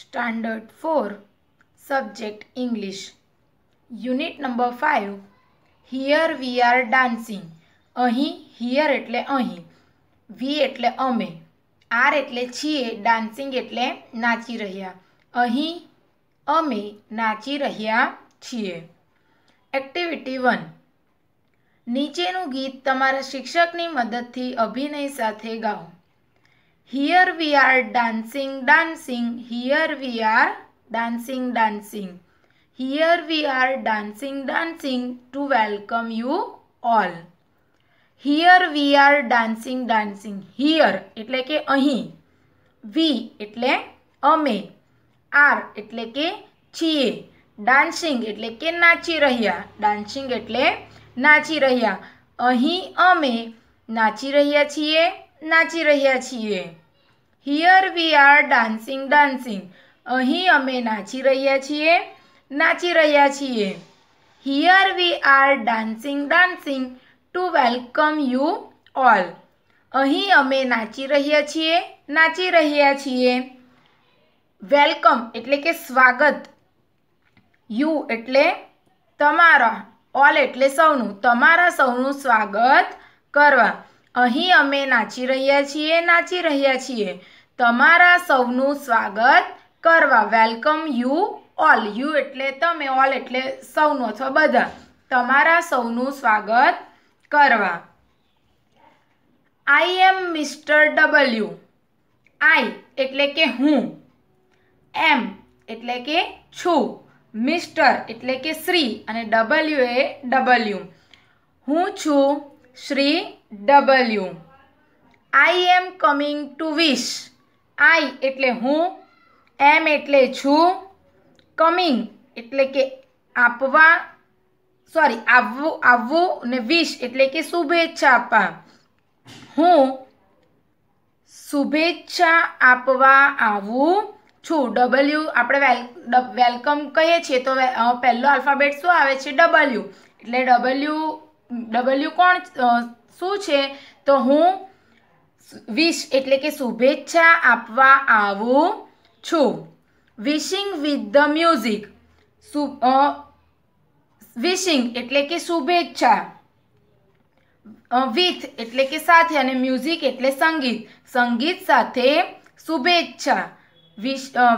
standard four subject English unit number five here we are dancing અહીં here એટલે અહીં વી એટલે અમે આર એટલે છીએ ડાન્સિંગ એટલે નાચી રહ્યા અહીં અમે નાચી રહ્યા છીએ એક્ટિવિટી વન નીચેનું ગીત તમારા શિક્ષકની મદદથી અભિનય સાથે ગાઓ here we are dancing dancing here we are dancing dancing here we are dancing dancing to welcome you all here we are dancing dancing here એટલે કે અહીં we એટલે અમે are એટલે કે છીએ ડાન્સિંગ એટલે કે નાચી રહ્યા ડાન્સિંગ એટલે નાચી રહ્યા અહીં અમે નાચી રહ્યા છીએ નાચી રહ્યા છીએ here we are dancing dancing અહીં અમે નાચી રહ્યા છીએ નાચી રહ્યા છીએ here we are dancing dancing to welcome you all અહીં અમે નાચી રહ્યા છીએ નાચી રહ્યા છીએ વેલકમ એટલે કે સ્વાગત યુ એટલે તમારા ઓલ એટલે સૌનું તમારા સૌનું સ્વાગત કરવા અહીં અમે નાચી રહ્યા છીએ નાચી રહ્યા છીએ તમારા સૌનું સ્વાગત કરવા વેલકમ યુ ઓલ યુ એટલે તમે ઓલ એટલે સૌનો અથવા બધા તમારા સૌનું સ્વાગત કરવા આઈ એમ મિસ્ટર ડબલ્યુ આઈ એટલે કે હું એમ એટલે કે છું મિસ્ટર એટલે કે શ્રી અને ડબલ્યુ એ ડબલ્યુ હું છું Shri W I am coming to wish I એટલે હું એમ એટલે છું કમિંગ એટલે કે આપવા સોરી આવવું આવવું ને વિશ એટલે કે શુભેચ્છા આપવા હું શુભેચ્છા આપવા આવું છું ડબલ્યુ આપણે વેલ વેલકમ કહીએ છીએ તો પહેલો આલ્ફાબેટ શું આવે છે ડબલ્યુ એટલે ડબલ્યુ ડબલ્યુ કોણ શું છે તો હું વિશ એટલે કે શુભેચ્છા આપવા આવું છું wishing with the music wishing એટલે કે શુભેચ્છા વિથ એટલે કે સાથે અને મ્યુઝિક એટલે સંગીત સંગીત સાથે શુભેચ્છા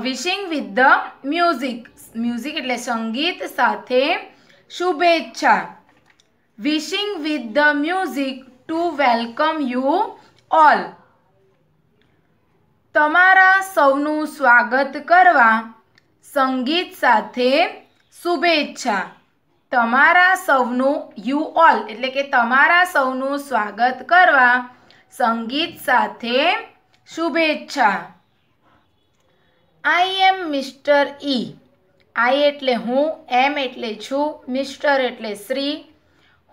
wishing with the music music એટલે સંગીત સાથે શુભેચ્છા wishing with the music to welcome you all तमारा सौनु स्वागत करवा संगीत साथ शुभेच्छा तमारा सौनु यू ऑल एट्ले कि तमारा सौनु स्वागत करवा संगीत साथ शुभेच्छा आई एम मिस्टर ई आई एट्ले हूँ एम एट्ले छू मिस्टर एट्ले श्री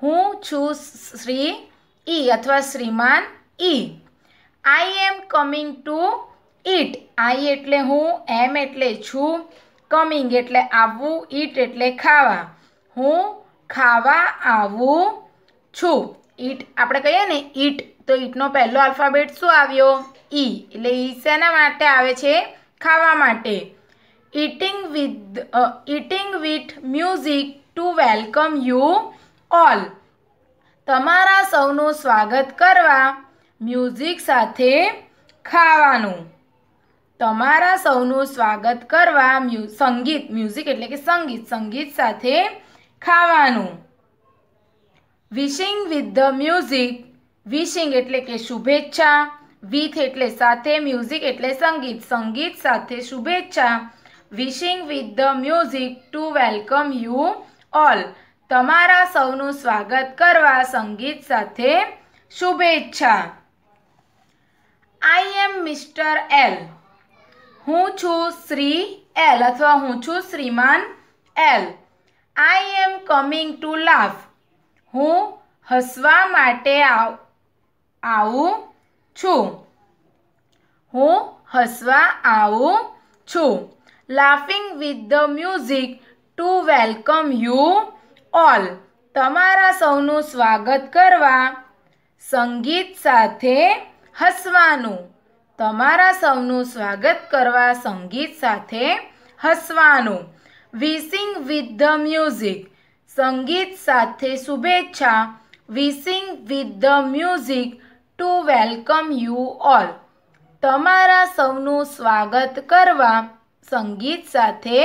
हूँ छू श्री ઈ અથવા શ્રીમાન ઈ I am coming to eat આઈ એટલે હું એમ એટલે છું કમિંગ એટલે આવવું ઈટ એટલે ખાવા હું ખાવા આવું છું ઈટ આપણે કહીએ ને ઈટ તો ઈટનો પહેલો આલ્ફાબેટ શું આવ્યો ઈ e, એટલે ઈ e શેના માટે આવે છે ખાવા માટે eating with eating with music to welcome you all તમારા સૌનું સ્વાગત કરવા મ્યુઝિક સાથે ખાવાનું તમારા સૌનું સ્વાગત કરવા સંગીત મ્યુઝિક એટલે કે સંગીત સંગીત સાથે ખાવાનું wishing with the music wishing એટલે કે શુભેચ્છા વિથ એટલે સાથે મ્યુઝિક એટલે સંગીત સંગીત સાથે શુભેચ્છા wishing with the music to welcome you all તમારા સૌનું સ્વાગત કરવા સંગીત સાથે શુભેચ્છા આઈ એમ મિસ્ટર એલ હું છું શ્રી એલ અથવા હું છું Shriman L I am coming to laugh હું હસવા માટે આવું છું હું હસવા આવું છું laughing with the music to welcome you all તમારા સૌનું સ્વાગત કરવા સંગીત સાથે હસવાનું તમારા સૌનું સ્વાગત કરવા સંગીત સાથે હસવાનું વિસિંગ વિથ ધ મ્યુઝિક સંગીત સાથે શુભેચ્છા wishing with the music to welcome you all તમારા સૌનું સ્વાગત કરવા સંગીત સાથે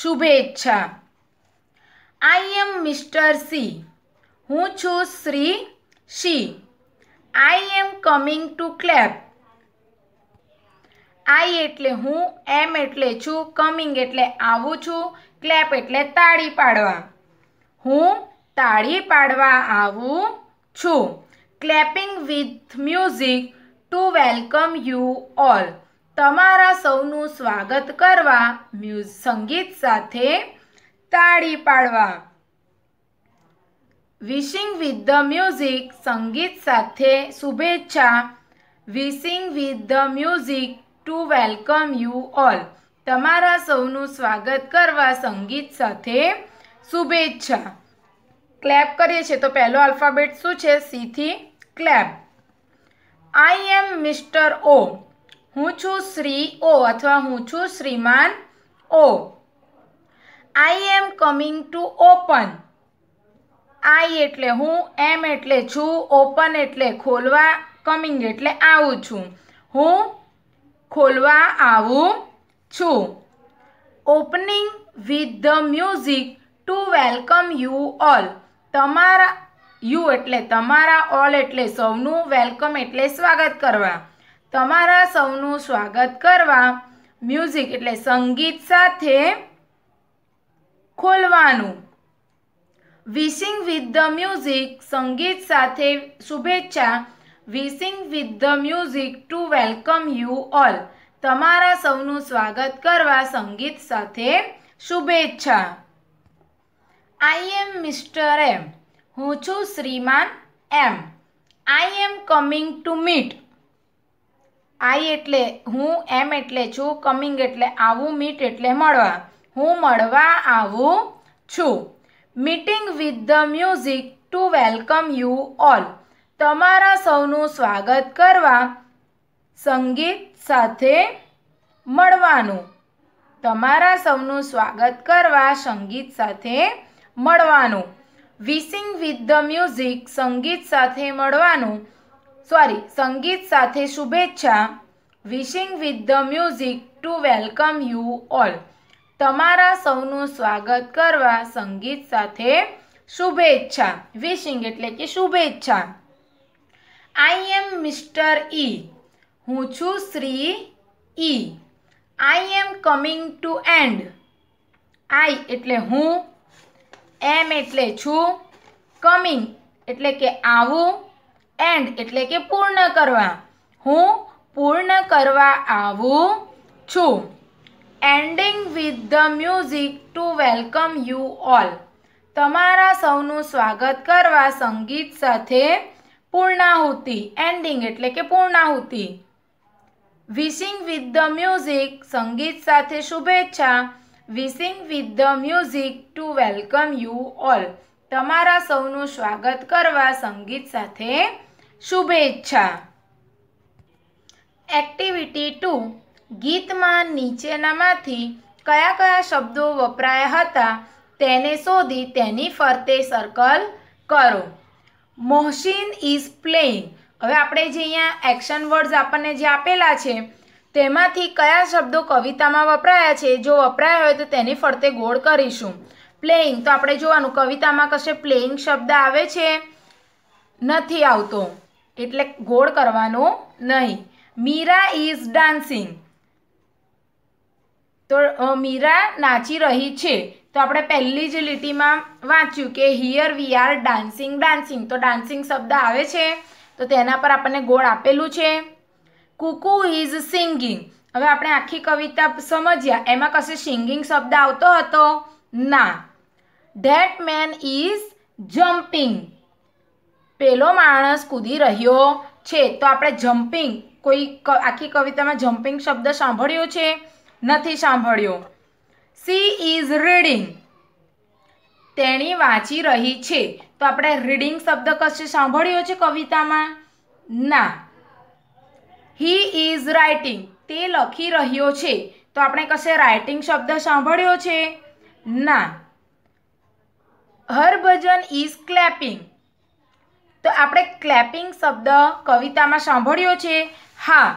શુભેચ્છા આઈ એમ મિસ્ટર સી હું છું Shri C I am coming to clap I એટલે હું એમ એટલે છું કમિંગ એટલે આવું છું ક્લેપ એટલે તાળી પાડવા હું તાળી પાડવા આવું છું clapping with music to welcome you all તમારા સૌનું સ્વાગત કરવા મ્યુઝ સંગીત સાથે તાળી પાડવા વિશિંગ વિથ ધ મ્યુઝિક સંગીત સાથે શુભેચ્છા wishing with the music to welcome you all તમારા સૌનું સ્વાગત કરવા સંગીત સાથે શુભેચ્છા ક્લેપ કરીએ છીએ તો પહેલો આલ્ફાબેટ શું છે સીથી ક્લેપ આઈ એમ મિસ્ટર ઓ હું છું શ્રી ઓ અથવા હું છું Shriman O I am coming to open I એટલે હું એમ એટલે છું ઓપન એટલે ખોલવા કમિંગ એટલે આવું છું હું ખોલવા આવું છું opening with the music to welcome you all તમારા યુ એટલે તમારા ઓલ એટલે સૌનું વેલકમ એટલે સ્વાગત કરવા તમારા સૌનું સ્વાગત કરવા મ્યુઝિક એટલે સંગીત સાથે ખોલવાનું વિસિંગ વિથ ધ મ્યુઝિક સંગીત સાથે શુભેચ્છા wishing with the music to welcome you all તમારા સૌનું સ્વાગત કરવા સંગીત સાથે શુભેચ્છા આઈ એમ મિસ્ટર એમ હું છું Shriman M I am coming to meet I એટલે હું એમ એટલે છું કમિંગ એટલે આવું મીટ એટલે મળવા હું મળવા આવું છું meeting with the music to welcome you all તમારા સૌનું સ્વાગત કરવા સંગીત સાથે મળવાનું તમારા સૌનું સ્વાગત કરવા સંગીત સાથે મળવાનું વિસિંગ વિથ ધ મ્યુઝિક સંગીત સાથે મળવાનું સોરી સંગીત સાથે શુભેચ્છા wishing with the music to welcome you all તમારા સૌનું સ્વાગત કરવા સંગીત સાથે શુભેચ્છા વિશિંગ એટલે કે શુભેચ્છા આઈ એમ મિસ્ટર ઈ હું છું Shri E I am coming to end I એટલે હું એમ એટલે છું કમિંગ એટલે કે આવું એન્ડ એટલે કે પૂર્ણ કરવા હું પૂર્ણ કરવા આવું છું ending with the music to welcome you all તમારા સૌનું સ્વાગત કરવા સંગીત સાથે પૂર્ણાહુતિ એન્ડિંગ એટલે કે પૂર્ણાહુતિ વિશિંગ વિથ ધ મ્યુઝિક સંગીત સાથે શુભેચ્છા wishing with the music to welcome you all તમારા સૌનું સ્વાગત કરવા સંગીત સાથે શુભેચ્છા એક્ટિવિટી ટુ ગીતમાં નીચેનામાંથી કયા કયા શબ્દો વપરાયા હતા તેને શોધી તેની ફરતે સર્કલ કરો મોહસિન ઇઝ પ્લેઇંગ હવે આપણે જે અહીંયા એક્શન વર્ડ્સ આપણને જે આપેલા છે તેમાંથી કયા શબ્દો કવિતામાં વપરાયા છે જો વપરાયા હોય તો તેની ફરતે ગોળ કરીશું પ્લેઇંગ તો આપણે જોવાનું કવિતામાં કશે પ્લેઇંગ શબ્દ આવે છે નથી આવતો એટલે ગોળ કરવાનો નહીં મીરા ઇઝ ડાન્સિંગ તો મીરા નાચી રહી છે તો આપણે પહેલી જ લીટીમાં વાંચ્યું કે here we are dancing dancing તો ડાન્સિંગ શબ્દ આવે છે તો તેના પર આપણને ગોળ આપેલું છે કુકુ ઇઝ સિંગિંગ હવે આપણે આખી કવિતા સમજ્યા એમાં કશે સિંગિંગ શબ્દ આવતો હતો ના ધેટ મેન ઇઝ જમ્પિંગ પેલો માણસ કૂદી રહ્યો છે તો આપણે જમ્પિંગ કોઈ આખી કવિતામાં જમ્પિંગ શબ્દ સાંભળ્યો છે નથી સાંભળ્યો સી ઇઝ રીડિંગ તેણી વાંચી રહી છે તો આપણે રીડિંગ શબ્દ કશે સાંભળ્યો છે કવિતામાં ના હી ઇઝ રાઇટિંગ તે લખી રહ્યો છે તો આપણે કશે રાઇટિંગ શબ્દ સાંભળ્યો છે ના હરભજન ઇઝ ક્લેપિંગ તો આપણે ક્લેપિંગ શબ્દ કવિતામાં સાંભળ્યો છે હા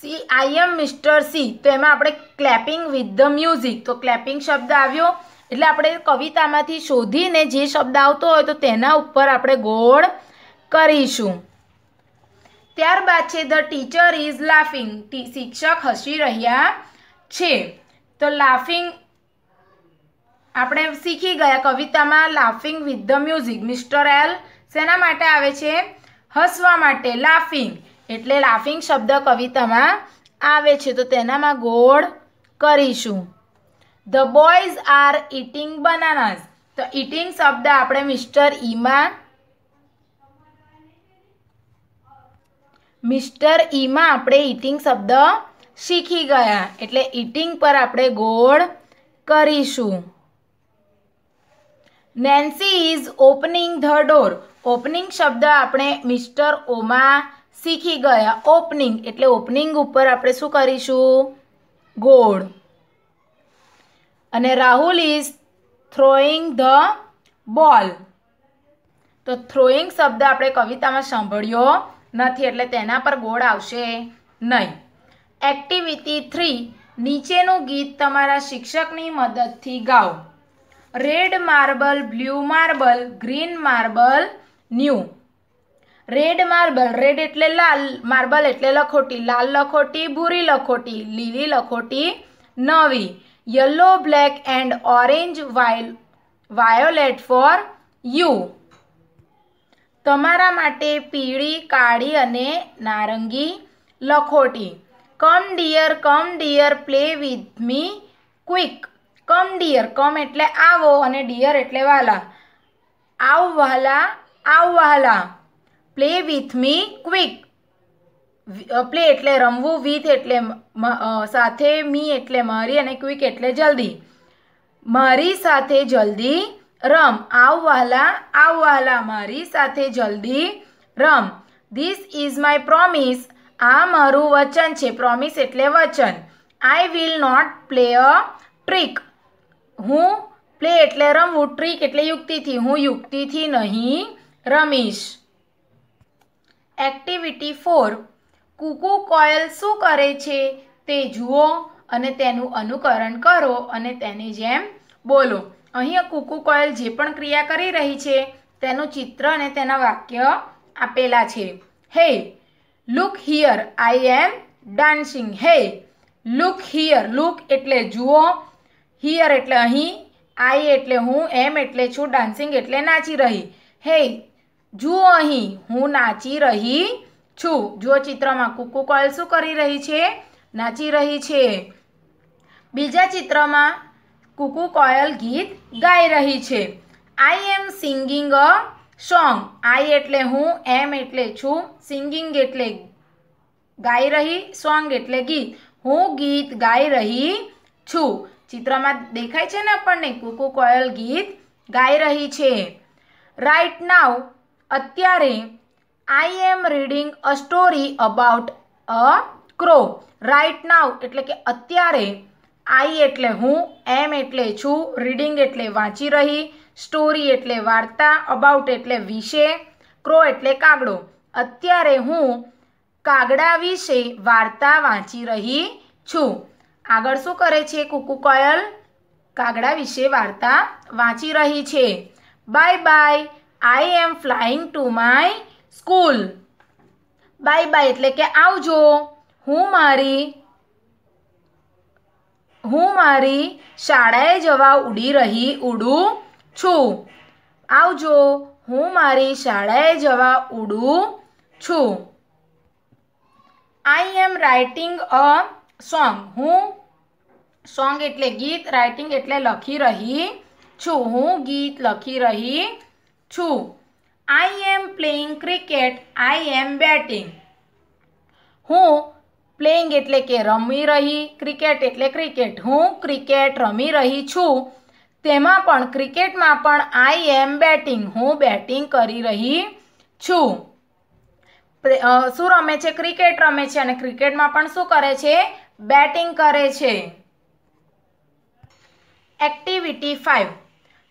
C I am mister C તો એમાં આપણે ક્લેપિંગ વિથ ધ મ્યુઝિક તો ક્લેપિંગ શબ્દ આવ્યો એટલે આપણે કવિતામાંથી શોધીને જે શબ્દ આવતો હોય તો તેના ઉપર આપણે ગોળ કરીશું ત્યારબાદ છે ધ ટીચર ઇઝ લાફિંગ શિક્ષક હસી રહ્યા છે તો લાફિંગ આપણે શીખી ગયા કવિતામાં laughing with the music mister L શેના માટે આવે છે હસવા માટે લાફિંગ એટલે લાફિંગ શબ્દ કવિતામાં આવે છે તો તેનામાં ગોળ કરીશું the boys are eating bananas તો ઇટિંગ શબ્દ આપણે મિસ્ટર ઈમાં મિસ્ટર ઈમાં આપણે ઇટિંગ શબ્દ શીખી ગયા એટલે ઇટિંગ પર આપણે ગોળ કરીશું Nancy is opening the door opening શબ્દ આપણે મિસ્ટર ઓમાં શીખી ગયા ઓપનિંગ એટલે ઓપનિંગ ઉપર આપણે શું કરીશું ગોળ અને Rahul is throwing the ball તો થ્રોઈંગ શબ્દ આપણે કવિતામાં સાંભળ્યો નથી એટલે તેના પર ગોળ આવશે નહીં એક્ટિવિટી થ્રી નીચેનું ગીત તમારા શિક્ષકની મદદથી ગાઓ red marble blue marble green marble new red marble red એટલે લાલ માર્બલ એટલે લખોટી લાલ લખોટી ભૂરી લખોટી લીલી લખોટી નવી yellow black and orange vial violet for you તમારા માટે પીળી કાળી અને નારંગી લખોટી come dear come dear play with me quick come dear come એટલે આવો અને ડિયર એટલે વાલા આવ વહાલા આવ વહાલા play with me quick play એટલે રમવું વિથ એટલે સાથે મી એટલે મારી અને ક્વિક એટલે જલ્દી મારી સાથે જલ્દી રમ આવ આવવાલા મારી સાથે જલ્દી રમ ધીસ ઇઝ માય પ્રોમિસ આ મારું વચન છે પ્રોમિસ એટલે વચન I will not play a trick હું પ્લે એટલે રમવું ટ્રીક એટલે યુક્તિથી હું યુક્તિથી નહીં રમીશ એક્ટિવિટી ફોર કુકુ કોયલ શું કરે છે તે જુઓ અને તેનું અનુકરણ કરો અને તેની જેમ બોલો અહીંયા કુકુ કોયલ જે પણ ક્રિયા કરી રહી છે તેનું ચિત્ર અને તેના વાક્ય આપેલા છે hey look here I am dancing hey look here look એટલે જુઓ હિયર એટલે અહીં આઈ એટલે હું એમ એટલે છું ડાન્સિંગ એટલે નાચી રહી હે જુઓ અહીં હું નાચી રહી છું જુઓ ચિત્રમાં કુકુ કોયલ શું કરી રહી છે નાચી રહી છે બીજા ચિત્રમાં કુકુ કોયલ ગીત ગાઈ રહી છે I M singing a song આઈ એટલે હું એમ એટલે છું સિંગિંગ એટલે ગાઈ રહી સોંગ એટલે ગીત હું ગીત ગાઈ રહી છું ચિત્રમાં દેખાય છે ને આપણને કુકુ કોયલ ગીત ગાઈ રહી છે રાઈટ નાવ અત્યારે I am reading a story about a crow right now એટલે કે અત્યારે આઈ એટલે હું એમ એટલે છું રીડિંગ એટલે વાંચી રહી સ્ટોરી એટલે વાર્તા અબાઉટ એટલે વિશે ક્રો એટલે કાગડો અત્યારે હું કાગડા વિશે વાર્તા વાંચી રહી છું આગળ શું કરે છે કુકુ કોયલ કાગડા વિશે વાર્તા વાંચી રહી છે bye bye i am flying to my school bye bye એટલે કે આવજો હું મારી હું મારી શાળાય જવા ઉડી રહી ઉડુ છું આવજો હું મારી શાળાય જવા ઉડુ છું i am writing a song હું song એટલે ગીત રાઈટિંગ એટલે લખી રહી છું હું ગીત લખી રહી છું I am playing cricket I am batting હું પ્લેઇંગ એટલે કે રમી રહી ક્રિકેટ એટલે ક્રિકેટ હું ક્રિકેટ રમી રહી છું તેમાં પણ ક્રિકેટમાં પણ આઈ એમ બેટિંગ હું બેટિંગ કરી રહી છું શું રમે છે ક્રિકેટ રમે છે અને ક્રિકેટમાં પણ શું કરે છે બેટિંગ કરે છે એક્ટિવિટી ફાઇવ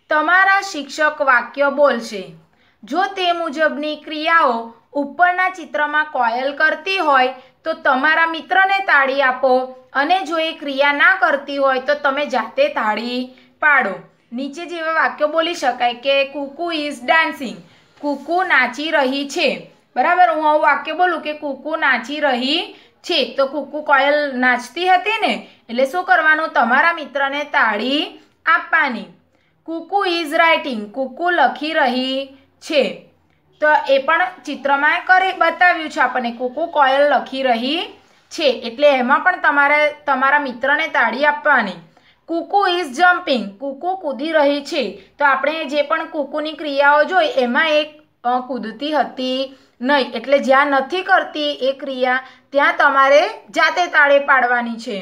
તમારા શિક્ષક વાક્ય બોલશે જો તે મુજબની ક્રિયાઓ ઉપરના ચિત્રમાં કોયલ કરતી હોય તો તમારા મિત્રને તાળી આપો અને જો એ ક્રિયા ના કરતી હોય તો તમે જાતે તાળી પાડો નીચે જેવા વાક્યો બોલી શકાય કે કુકુ ઇઝ ડાન્સિંગ કુકુ નાચી રહી છે બરાબર હું આવું વાક્ય બોલું કે કુકુ નાચી રહી છે તો કુકુ કોયલ નાચતી હતી ને એટલે શું કરવાનું તમારા મિત્રને તાળી આપવાની કુકુ ઇઝ રાઇટિંગ કુકુ લખી રહી છે તો એ પણ ચિત્રમાં કરી બતાવ્યું છે આપણને કુકુ કોયલ લખી રહી છે એટલે એમાં પણ તમારે તમારા મિત્રને તાળી આપવાની કુકુ ઇઝ જમ્પિંગ કુકુ કૂદી રહી છે તો આપણે જે પણ કુકુની ક્રિયાઓ જોઈ એમાં એક કૂદતી હતી નહીં એટલે જ્યાં નથી કરતી એ ક્રિયા ત્યાં તમારે જાતે તાળે પાડવાની છે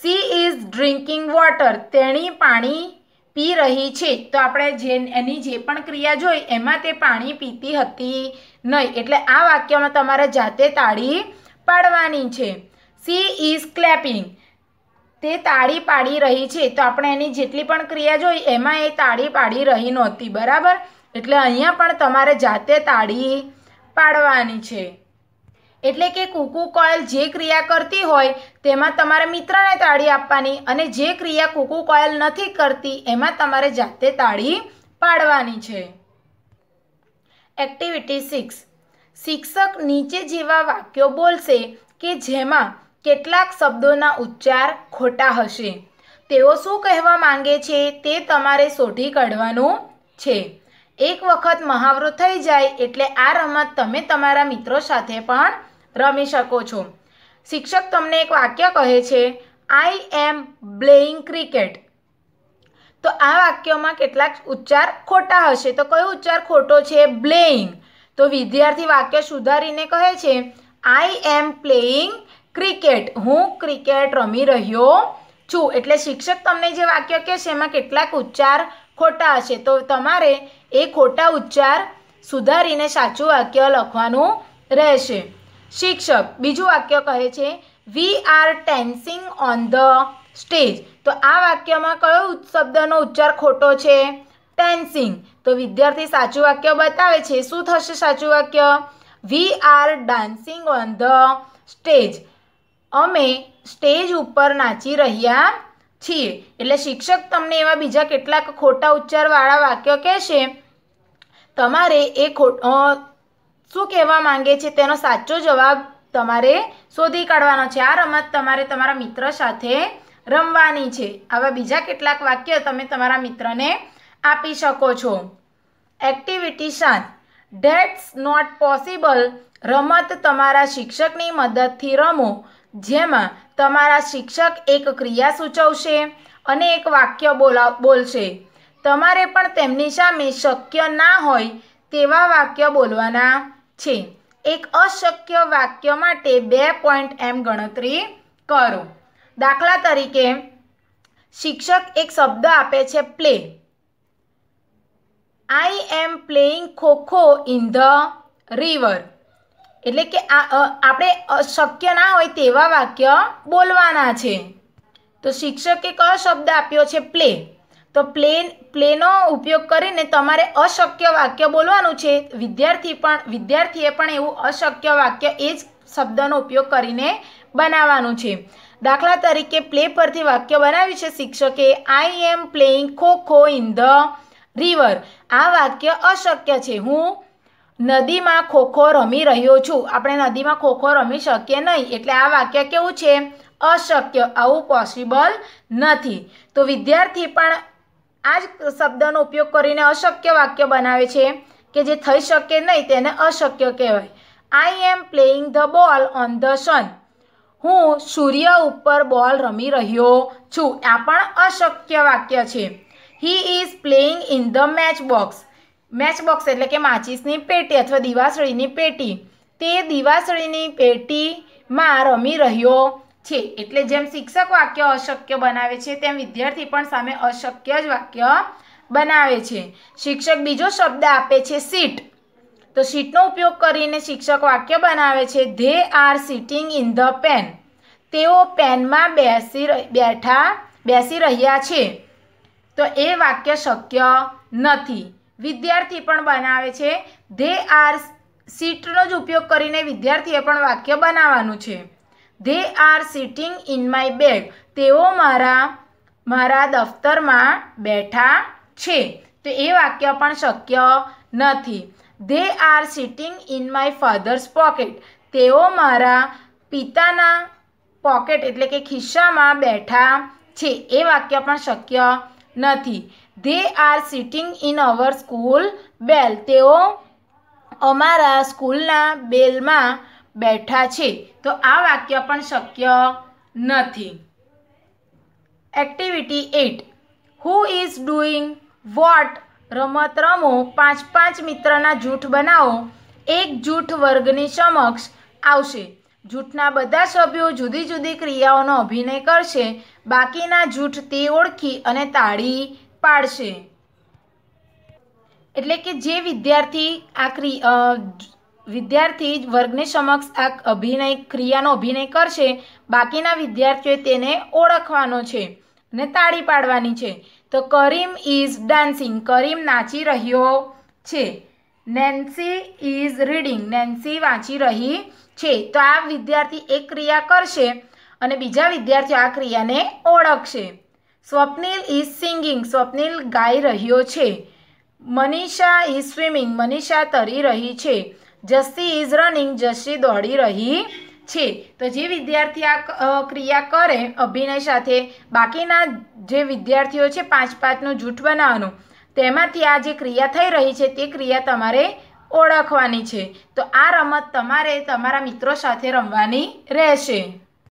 સી ઇઝ ડ્રિંકિંગ વોટર તેણી પાણી પી રહી છે તો આપણે જે એની જે પણ ક્રિયા જોઈ એમાં તે પાણી પીતી હતી નહીં એટલે આ વાક્યમાં તમારે જાતે તાળી પાડવાની છે સી ઇઝ ક્લેપિંગ તે તાળી પાડી રહી છે તો આપણે એની જેટલી પણ ક્રિયા જોઈ એમાં એ તાળી પાડી રહી નહોતી બરાબર એટલે અહીંયા પણ તમારે જાતે તાળી પાડવાની છે એટલે કે કુકુ કોયલ જે ક્રિયા કરતી હોય તેમાં તમારે મિત્રને તાળી આપવાની અને જે ક્રિયા કુકુ કોયલ નથી કરતી એમાં તમારે જાતે તાળી પાડવાની છે એક્ટિવિટી સિક્સ શિક્ષક નીચે જેવા વાક્યો બોલશે કે જેમાં કેટલાક શબ્દોના ઉચ્ચાર ખોટા હશે તેઓ શું કહેવા માંગે છે તે તમારે શોધી કાઢવાનું છે એક વખત મહાવરો થઈ જાય એટલે આ રમત તમે તમારા મિત્રો સાથે પણ રમી શકો છો શિક્ષક તમને એક વાક્ય કહે છે આઈ એમ બ્લેઇંગ ક્રિકેટ તો આ વાક્યમાં કેટલાક ઉચ્ચાર ખોટા હશે તો કયો ઉચ્ચાર ખોટો છે બ્લેઇંગ તો વિદ્યાર્થી વાક્ય સુધારીને કહે છે આઈ એમ પ્લેઇંગ ક્રિકેટ હું ક્રિકેટ રમી રહ્યો છું એટલે શિક્ષક તમને જે વાક્ય કહેશે એમાં કેટલાક ઉચ્ચાર ખોટા હશે તો તમારે એ ખોટા ઉચ્ચાર સુધારીને સાચું વાક્ય લખવાનું રહેશે શિક્ષક બીજું વાક્ય કહે છે we are tensing on the stage તો આ વાક્યમાં કયો શબ્દનો ઉચ્ચાર ખોટો છે ટેન્સિંગ તો વિદ્યાર્થી સાચું વાક્ય બતાવે છે શું થશે સાચું વાક્ય we are dancing on the stage અમે સ્ટેજ ઉપર નાચી રહ્યા છીએ એટલે શિક્ષક તમને એવા બીજા કેટલાક ખોટા ઉચ્ચારવાળા વાક્ય કહેશે તમારે એ ખોટ શું કહેવા માંગે છે તેનો સાચો જવાબ તમારે શોધી કાઢવાનો છે આ રમત તમારે તમારા મિત્ર સાથે રમવાની છે આવા બીજા કેટલાક વાક્ય તમે તમારા મિત્રને આપી શકો છો એક્ટિવિટી શાંત ડેટ્સ નોટ પોસિબલ રમત તમારા શિક્ષકની મદદથી રમો જેમાં તમારા શિક્ષક એક ક્રિયા સૂચવશે અને એક વાક્ય બોલા બોલશે તમારે પણ તેમની સામે શક્ય ના હોય તેવા વાક્ય બોલવાના છે એક અશક્ય વાક્ય માટે બે પોઈન્ટ એમ ગણતરી કરો દાખલા તરીકે શિક્ષક એક શબ્દ આપે છે play I am playing kho kho in the river એટલે કે આપણે શક્ય ના હોય તેવા વાક્ય બોલવાના છે તો શિક્ષકે કયો શબ્દ આપ્યો છે પ્લે તો પ્લેન પ્લેનો ઉપયોગ કરીને તમારે અશક્ય વાક્ય બોલવાનું છે વિદ્યાર્થી પણ વિદ્યાર્થીએ પણ એવું અશક્ય વાક્ય એ જ શબ્દનો ઉપયોગ કરીને બનાવવાનું છે દાખલા તરીકે પ્લે પરથી વાક્ય બનાવ્યું છે શિક્ષકે I am playing kho kho in the river આ વાક્ય અશક્ય છે હું નદીમાં ખોખો રમી રહ્યો છું આપણે નદીમાં ખોખો રમી શકીએ નહીં એટલે આ વાક્ય કેવું છે અશક્ય આવું પોસિબલ નથી તો વિદ્યાર્થી પણ આ જ શબ્દનો ઉપયોગ કરીને અશક્ય વાક્ય બનાવે છે કે જે થઈ શકે નહીં તેને અશક્ય કહેવાય I am playing the ball on the sun હું સૂર્ય ઉપર બોલ રમી રહ્યો છું આ પણ અશક્ય વાક્ય છે he is playing in the match box match box એટલે કે માચિસની પેટી અથવા દીવાસળીની પેટી તે દીવાસળીની પેટીમાં રમી રહ્યો છે એટલે જેમ શિક્ષક વાક્ય અશક્ય બનાવે છે તેમ વિદ્યાર્થી પણ સામે અશક્ય જ વાક્ય બનાવે છે શિક્ષક બીજો શબ્દ આપે છે સીટ તો સીટનો ઉપયોગ કરીને શિક્ષક વાક્ય બનાવે છે they are sitting in the pen તેઓ પેનમાં બેસી બેઠા બેસી રહ્યા છે તો એ વાક્ય શક્ય નથી વિદ્યાર્થી પણ બનાવે છે ધે આર સીટનો જ ઉપયોગ કરીને વિદ્યાર્થીએ પણ વાક્ય બનાવવાનું છે they are sitting in my bag તેઓ મારા મારા દફતરમાં બેઠા છે તો એ વાક્ય પણ શક્ય નથી they are sitting in my father's pocket તેઓ મારા પિતાના પોકેટ એટલે કે ખિસ્સામાં બેઠા છે એ વાક્ય પણ શક્ય નથી they are sitting in our school bell તેઓ અમારા સ્કૂલના બેલમાં બેઠા છે તો આ વાક્ય પણ શક્ય નથી activity at who is doing what રમત રમો પાંચ પાંચ મિત્રના જૂઠ બનાવો એક જૂઠ વર્ગની સમક્ષ આવશે જૂથના બધા સભ્યો જુદી જુદી ક્રિયાઓનો અભિનય કરશે બાકીના જૂઠ તે ઓળખી અને તાળી પાડશે એટલે કે જે વિદ્યાર્થી આ ક્રિ વિદ્યાર્થી જ વર્ગની સમક્ષ આ અભિનય ક્રિયાનો અભિનય કરશે બાકીના વિદ્યાર્થીઓએ તેને ઓળખવાનો છે અને તાળી પાડવાની છે તો કરીમ ઇઝ ડાન્સિંગ કરીમ નાચી રહ્યો છે નેન્સી ઇઝ રીડિંગ નેન્સી વાંચી રહી છે તો આ વિદ્યાર્થી એક ક્રિયા કરશે અને બીજા વિદ્યાર્થીઓ આ ક્રિયાને ઓળખશે સ્વપ્નિલ ઇઝ સિંગિંગ સ્વપ્નિલ ગાઈ રહ્યો છે મનીષા ઇઝ સ્વિમિંગ મનીષા તરી રહી છે જસ્સી ઇઝ રનિંગ જસ્સી દોડી રહી છે તો જે વિદ્યાર્થી આ ક્રિયા કરે અભિનય સાથે બાકીના જે વિદ્યાર્થીઓ છે પાંચ પાંચનું જૂઠ બનાવવાનું તેમાંથી આ જે ક્રિયા થઈ રહી છે તે ક્રિયા તમારે ઓળખવાની છે તો આ રમત તમારે તમારા મિત્રો સાથે રમવાની રહેશે